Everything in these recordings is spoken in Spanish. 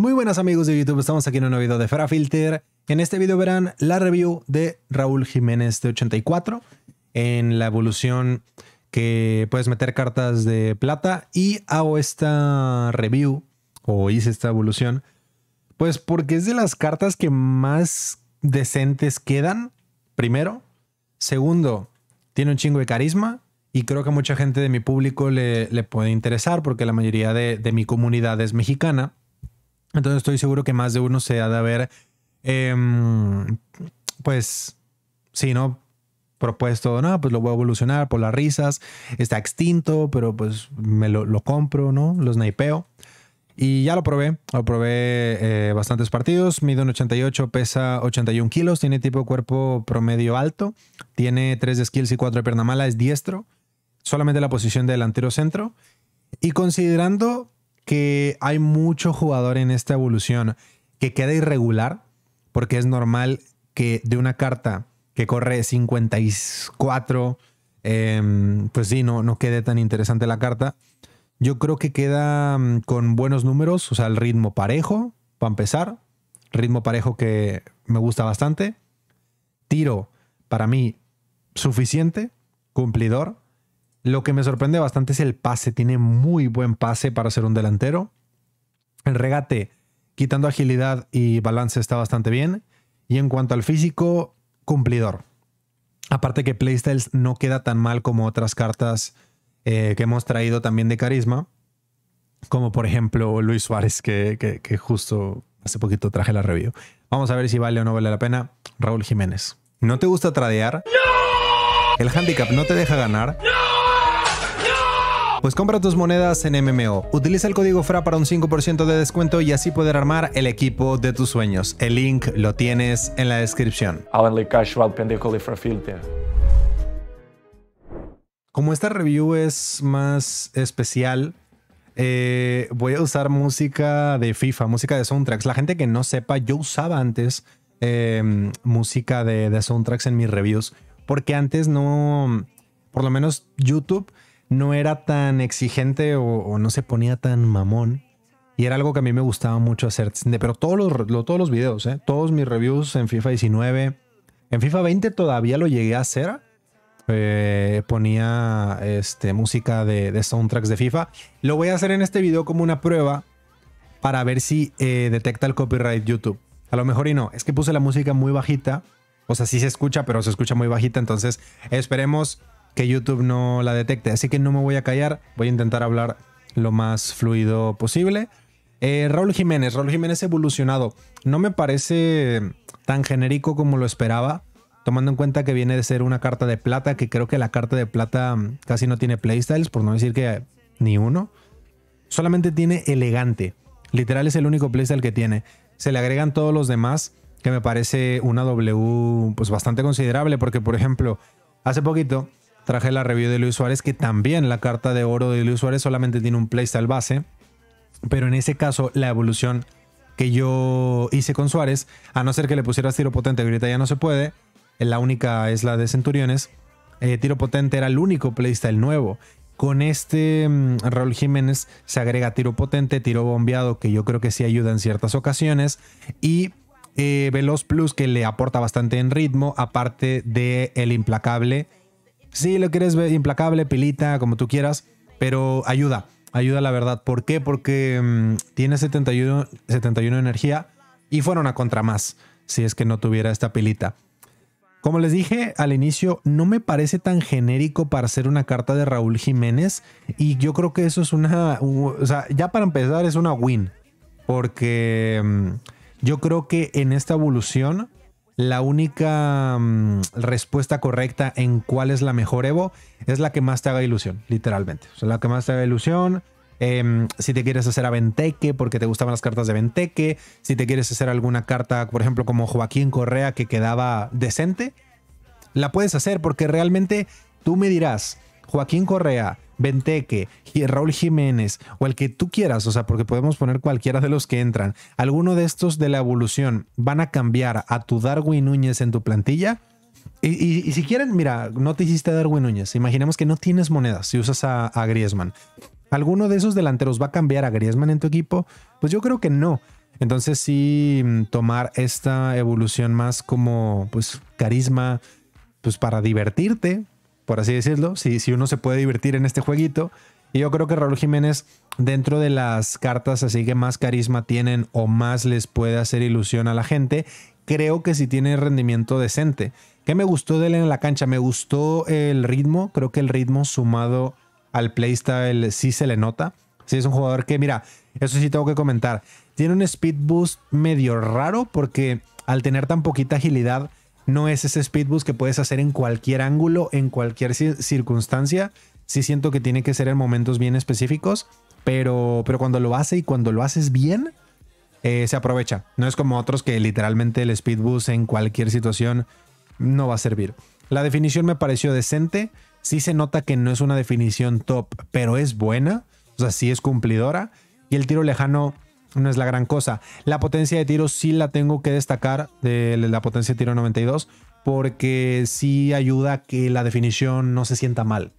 Muy buenas amigos de YouTube, estamos aquí en un nuevo video de Farafilter. En este video verán la review de Raúl Jiménez de 84 en la evolución que puedes meter cartas de plata y hago esta review o hice esta evolución pues porque es de las cartas que más decentes quedan, primero. Segundo, tiene un chingo de carisma y creo que mucha gente de mi público le, puede interesar porque la mayoría de mi comunidad es mexicana. Entonces estoy seguro que más de uno se ha de haber, em, pues, si ¿no? Propuesto, no, pues lo voy a evolucionar por las risas, está extinto, pero pues me lo, compro, ¿no? Los naipeo Y ya lo probé, lo probé eh, bastantes partidos, mide un 88, pesa 81 kilos, tiene tipo cuerpo promedio alto, tiene 3 de skills y 4 de pierna mala, es diestro, solamente la posición de delantero centro. Y considerando que hay mucho jugador en esta evolución que queda irregular, porque es normal que de una carta que corre 54, em, pues sí, no, no quede tan interesante la carta. Yo creo que queda mm, con buenos números, o sea, el ritmo parejo, para empezar, ritmo parejo que me gusta bastante. Tiro, para mí, suficiente, cumplidor. Lo que me sorprende bastante es el pase. Tiene muy buen pase para ser un delantero. El regate, quitando agilidad y balance, está bastante bien. Y en cuanto al físico, cumplidor. Aparte que Playstyles no queda tan mal como otras cartas eh, que hemos traído también de carisma. Como por ejemplo Luis Suárez, que, que justo hace poquito traje la review. Vamos a ver si vale o no vale la pena. Raúl Jiménez. ¿No te gusta tradear? ¡No! El handicap no te deja ganar. ¡No! Pues compra tus monedas en MMO, utiliza el código FRA para un 5% de descuento y así poder armar el equipo de tus sueños. El link lo tienes en la descripción. Como esta review es más especial, eh, voy a usar música de FIFA, música de soundtracks. La gente que no sepa, yo usaba antes em, música de, de soundtracks en mis reviews, porque antes no, por lo menos YouTube no era tan exigente o, no se ponía tan mamón. Y era algo que a mí me gustaba mucho hacer. Pero todos los, todos los videos, ¿eh? todos mis reviews en FIFA 19. En FIFA 20 todavía lo llegué a hacer. Eh, ponía este, música de, soundtracks de FIFA. Lo voy a hacer en este video como una prueba para ver si eh, detecta el copyright YouTube. A lo mejor y no. Es que puse la música muy bajita. O sea, sí se escucha, pero se escucha muy bajita. Entonces, esperemos que YouTube no la detecte. Así que no me voy a callar, voy a intentar hablar lo más fluido posible. Eh, Raúl Jiménez, Raúl Jiménez evolucionado. No me parece tan genérico como lo esperaba, tomando en cuenta que viene de ser una carta de plata, que creo que la carta de plata mm, casi no tiene playstyles, por no decir que ni uno. Solamente tiene elegante. Literal es el único playstyle que tiene. Se le agregan todos los demás, que me parece una W pues bastante considerable, porque por ejemplo, hace poquito Traje la review de Luis Suárez, que también la carta de oro de Luis Suárez solamente tiene un playstyle base. Pero en ese caso, la evolución que yo hice con Suárez, a no ser que le pusieras tiro potente, ahorita ya no se puede, la única es la de Centuriones. Eh, tiro potente era el único playstyle nuevo. Con este mm, Raúl Jiménez se agrega tiro potente, tiro bombeado, que yo creo que sí ayuda en ciertas ocasiones. Y eh, Veloz Plus, que le aporta bastante en ritmo, aparte de el implacable Sí, lo quieres ver implacable, pilita, como tú quieras, pero ayuda, ayuda la verdad. ¿Por qué? Porque mm, tiene 71, 71 energía y fueron a contra más si es que no tuviera esta pilita. Como les dije al inicio, no me parece tan genérico para ser una carta de Raúl Jiménez y yo creo que eso es una, o sea, ya para empezar es una win, porque mm, yo creo que en esta evolución la única mm, respuesta correcta en cuál es la mejor Evo es la que más te haga ilusión, literalmente. O sea, la que más te haga ilusión. Em, si te quieres hacer a Venteque porque te gustaban las cartas de Venteque, si te quieres hacer alguna carta, por ejemplo, como Joaquín Correa que quedaba decente, la puedes hacer porque realmente tú me dirás, Joaquín Correa, Venteque, Raúl Jiménez o el que tú quieras, o sea, porque podemos poner cualquiera de los que entran, alguno de estos de la evolución van a cambiar a tu Darwin Núñez en tu plantilla. Y, si quieren, mira, no te hiciste Darwin Núñez. Imaginemos que no tienes monedas si usas a, a Griezmann. ¿Alguno de esos delanteros va a cambiar a Griezmann en tu equipo? Pues yo creo que no. Entonces sí, mm, tomar esta evolución más como pues carisma, pues para divertirte, por así decirlo, si, uno se puede divertir en este jueguito. Y yo creo que Raúl Jiménez, dentro de las cartas así que más carisma tienen o más les puede hacer ilusión a la gente, creo que sí tiene rendimiento decente. ¿Qué me gustó de él en la cancha? Me gustó el ritmo, creo que el ritmo sumado al playstyle sí se le nota. Sí es un jugador que, mira, eso sí tengo que comentar, tiene un speed boost medio raro porque al tener tan poquita agilidad, no es ese speed boost que puedes hacer en cualquier ángulo, en cualquier circunstancia. Sí siento que tiene que ser en momentos bien específicos, pero, pero cuando lo hace y cuando lo haces bien, eh, se aprovecha. No es como otros que literalmente el speed boost en cualquier situación no va a servir. La definición me pareció decente. Sí se nota que no es una definición top, pero es buena. O sea, sí es cumplidora. Y el tiro lejano no es la gran cosa. La potencia de tiro sí la tengo que destacar, de la potencia de tiro 92, porque sí ayuda a que la definición no se sienta mal.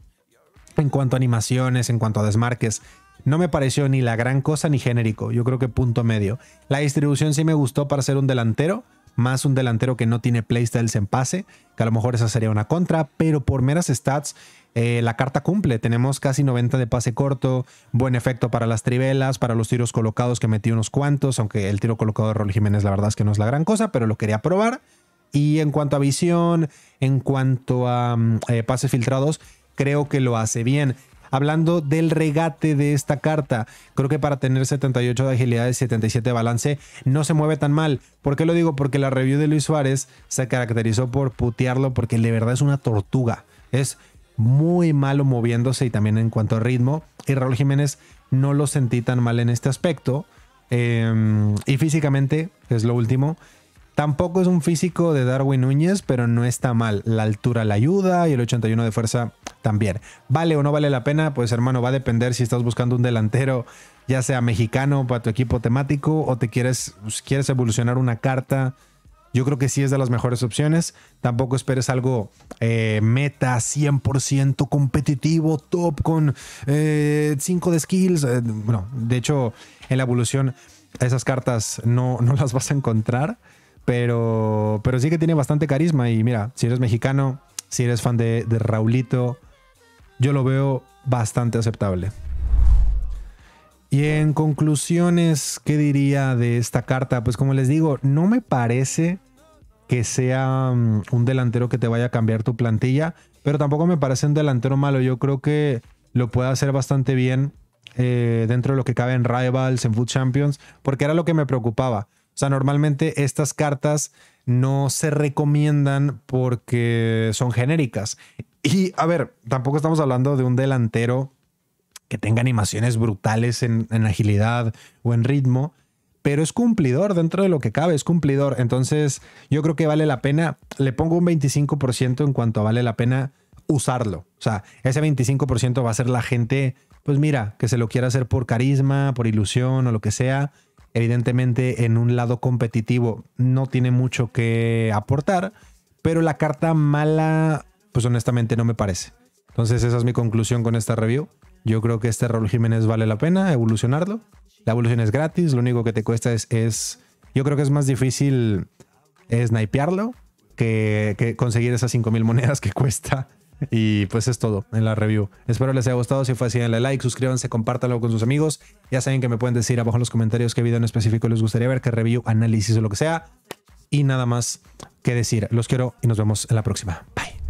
En cuanto a animaciones, en cuanto a desmarques, no me pareció ni la gran cosa ni genérico, yo creo que punto medio. La distribución sí me gustó para ser un delantero, más un delantero que no tiene playstyles en pase, que a lo mejor esa sería una contra, pero por meras stats, eh, la carta cumple. Tenemos casi 90 de pase corto, buen efecto para las tribelas, para los tiros colocados que metí unos cuantos, aunque el tiro colocado de Rol Jiménez la verdad es que no es la gran cosa, pero lo quería probar. Y en cuanto a visión, en cuanto a mm, eh, pases filtrados, creo que lo hace bien hablando del regate de esta carta. Creo que para tener 78 de agilidad y 77 de balance no se mueve tan mal. ¿Por qué lo digo? Porque la review de Luis Suárez se caracterizó por putearlo porque de verdad es una tortuga. Es muy malo moviéndose y también en cuanto a ritmo. Y Raúl Jiménez no lo sentí tan mal en este aspecto. Em, y físicamente, es lo último, Tampoco es un físico de Darwin Núñez, pero no está mal. La altura la ayuda y el 81 de fuerza también. ¿Vale o no vale la pena? Pues hermano, va a depender si estás buscando un delantero, ya sea mexicano para tu equipo temático o te quieres, pues, quieres evolucionar una carta. Yo creo que sí es de las mejores opciones. Tampoco esperes algo eh, meta 100% competitivo, top con 5 eh, de skills. Eh, bueno, de hecho, en la evolución esas cartas no, no las vas a encontrar. Pero, pero sí que tiene bastante carisma. Y mira, si eres mexicano, si eres fan de, Raulito, yo lo veo bastante aceptable. Y en conclusiones, ¿qué diría de esta carta? Pues como les digo, no me parece que sea mm, un delantero que te vaya a cambiar tu plantilla, pero tampoco me parece un delantero malo. Yo creo que lo puede hacer bastante bien eh, dentro de lo que cabe en Rivals, en Food Champions, porque era lo que me preocupaba. O sea, normalmente estas cartas no se recomiendan porque son genéricas. Y a ver, tampoco estamos hablando de un delantero que tenga animaciones brutales en, agilidad o en ritmo, pero es cumplidor dentro de lo que cabe, es cumplidor. Entonces yo creo que vale la pena, le pongo un 25% en cuanto vale la pena usarlo. O sea, ese 25% va a ser la gente, pues mira, que se lo quiera hacer por carisma, por ilusión o lo que sea, Evidentemente en un lado competitivo no tiene mucho que aportar, pero la carta mala, pues honestamente no me parece. Entonces esa es mi conclusión con esta review. Yo creo que este Raúl Jiménez vale la pena evolucionarlo. La evolución es gratis, lo único que te cuesta es, es yo creo que es más difícil snipearlo que, que conseguir esas 5.000 monedas que cuesta y pues es todo en la review. Espero les haya gustado. Si fue así, denle like, suscríbanse, compártanlo con sus amigos. Ya saben que me pueden decir abajo en los comentarios qué video en específico les gustaría ver, qué review, análisis o lo que sea. Y nada más que decir. Los quiero y nos vemos en la próxima. Bye.